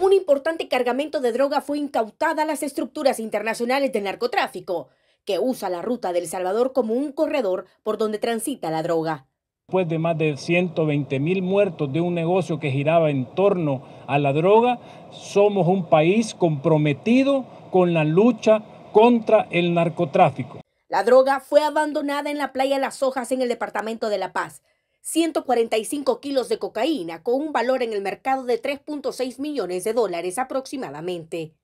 un importante cargamento de droga fue incautada a las estructuras internacionales del narcotráfico, que usa la ruta del Salvador como un corredor por donde transita la droga. Después de más de 120 mil muertos de un negocio que giraba en torno a la droga, somos un país comprometido con la lucha contra el narcotráfico. La droga fue abandonada en la playa Las Hojas en el departamento de La Paz. 145 kilos de cocaína con un valor en el mercado de 3.6 millones de dólares aproximadamente.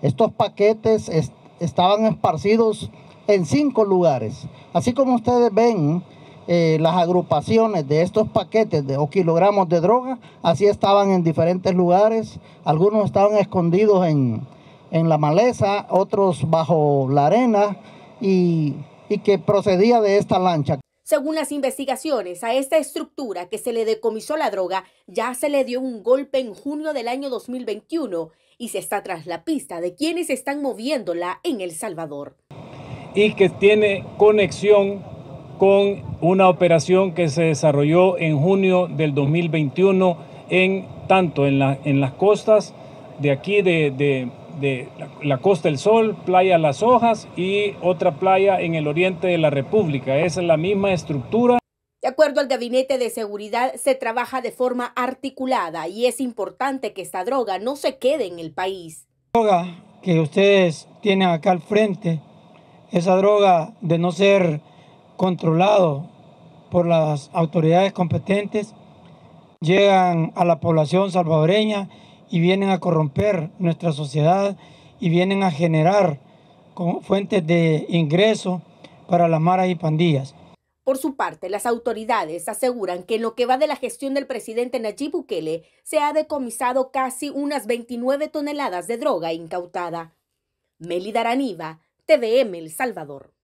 Estos paquetes estaban esparcidos en cinco lugares. Así como ustedes ven eh, las agrupaciones de estos paquetes de, o kilogramos de droga, así estaban en diferentes lugares. Algunos estaban escondidos en, la maleza, otros bajo la arena y, y que procedía de esta lancha. Según las investigaciones, a esta estructura que se le decomisó la droga ya se le dio un golpe en junio del año 2021 y se está tras la pista de quienes están moviéndola en El Salvador. Y que tiene conexión con una operación que se desarrolló en junio del 2021 en tanto en, la, en las costas de aquí de, de la, Costa del Sol, Playa Las Hojas y otra playa en el oriente de la República. Esa es la misma estructura. De acuerdo al Gabinete de Seguridad, se trabaja de forma articulada y es importante que esta droga no se quede en el país. La droga que ustedes tienen acá al frente, esa droga de no ser controlado por las autoridades competentes, llegan a la población salvadoreña y vienen a corromper nuestra sociedad y vienen a generar fuentes de ingreso para las maras y pandillas. Por su parte, las autoridades aseguran que en lo que va de la gestión del presidente Nayib Bukele se ha decomisado casi unas 29 toneladas de droga incautada. Meli Daraniva, TVM El Salvador.